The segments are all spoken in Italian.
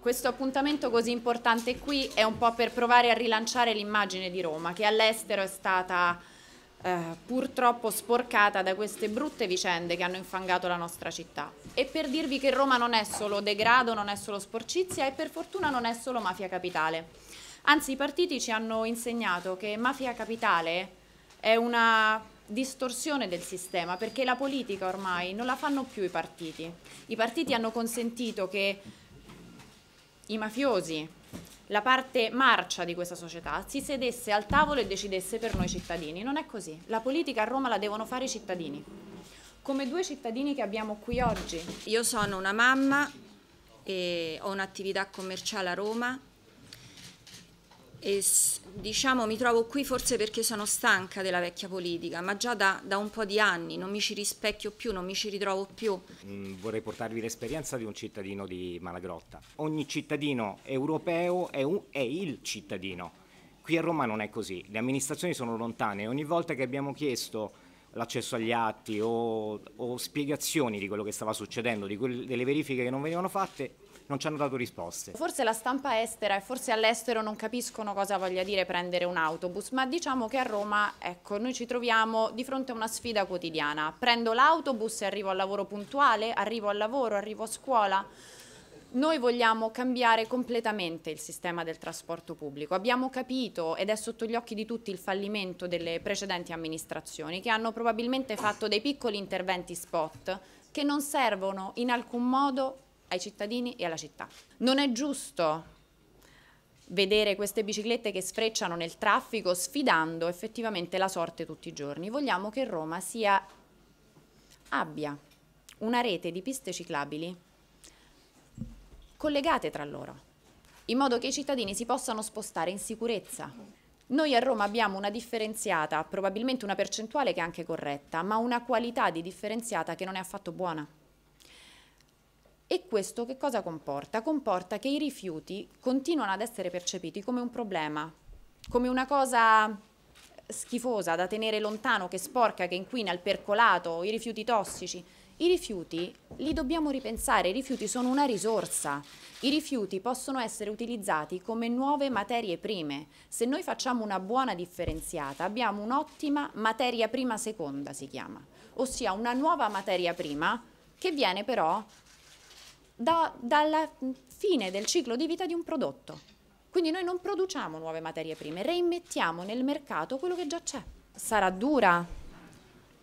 Questo appuntamento così importante qui è un po' per provare a rilanciare l'immagine di Roma, che all'estero è stata eh, purtroppo sporcata da queste brutte vicende che hanno infangato la nostra città. E per dirvi che Roma non è solo degrado, non è solo sporcizia e per fortuna non è solo mafia capitale. Anzi, i partiti ci hanno insegnato che mafia capitale è una distorsione del sistema, perché la politica ormai non la fanno più i partiti. I partiti hanno consentito che i mafiosi, la parte marcia di questa società, si sedesse al tavolo e decidesse per noi cittadini. Non è così. La politica a Roma la devono fare i cittadini. Come due cittadini che abbiamo qui oggi. Io sono una mamma e ho un'attività commerciale a Roma e, diciamo mi trovo qui forse perché sono stanca della vecchia politica, ma già da, da, un po' di anni non mi ci rispecchio più, non mi ci ritrovo più. Mm, vorrei portarvi l'esperienza di un cittadino di Malagrotta. Ogni cittadino europeo è, un, è il cittadino. Qui a Roma non è così, le amministrazioni sono lontane, ogni volta che abbiamo chiesto l'accesso agli atti o, o, spiegazioni di quello che stava succedendo, quelle, delle verifiche che non venivano fatte, non ci hanno dato risposte. Forse la stampa estera e forse all'estero non capiscono cosa voglia dire prendere un autobus, ma diciamo che a Roma, ecco, noi ci troviamo di fronte a una sfida quotidiana. Prendo l'autobus e arrivo al lavoro puntuale, arrivo al lavoro, arrivo a scuola. Noi vogliamo cambiare completamente il sistema del trasporto pubblico. Abbiamo capito, ed è sotto gli occhi di tutti, il fallimento delle precedenti amministrazioni che hanno probabilmente fatto dei piccoli interventi spot che non servono in alcun modo ai cittadini e alla città. Non è giusto vedere queste biciclette che sfrecciano nel traffico sfidando effettivamente la sorte tutti i giorni. Vogliamo che Roma sia, abbia una rete di piste ciclabili collegate tra loro, in modo che i cittadini si possano spostare in sicurezza. Noi a Roma abbiamo una differenziata, probabilmente una percentuale che è anche corretta, ma una qualità di differenziata che non è affatto buona. E questo che cosa comporta? Comporta che i rifiuti continuano ad essere percepiti come un problema, come una cosa schifosa da tenere lontano, che sporca, che inquina, il percolato, i rifiuti tossici. I rifiuti li dobbiamo ripensare, i rifiuti sono una risorsa. I rifiuti possono essere utilizzati come nuove materie prime. Se noi facciamo una buona differenziata abbiamo un'ottima materia prima seconda, si chiama, ossia una nuova materia prima che viene però da, dalla fine del ciclo di vita di un prodotto. Quindi noi non produciamo nuove materie prime, reimmettiamo nel mercato quello che già c'è. Sarà dura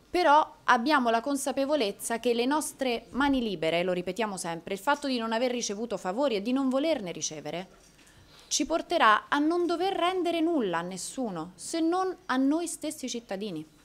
però abbiamo la consapevolezza che le nostre mani libere, lo ripetiamo sempre, il fatto di non aver ricevuto favori e di non volerne ricevere, ci porterà a non dover rendere nulla a nessuno, se non a noi stessi cittadini.